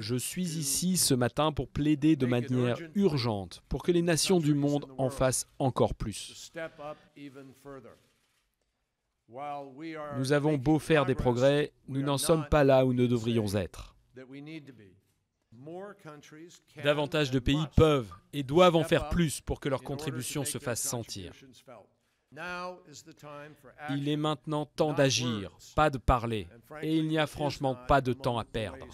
Je suis ici ce matin pour plaider de manière urgente pour que les nations du monde en fassent encore plus. Nous avons beau faire des progrès, nous n'en sommes pas là où nous devrions être. Davantage de pays peuvent et doivent en faire plus pour que leurs contributions se fassent sentir. Il est maintenant temps d'agir, pas de parler, et il n'y a franchement pas de temps à perdre.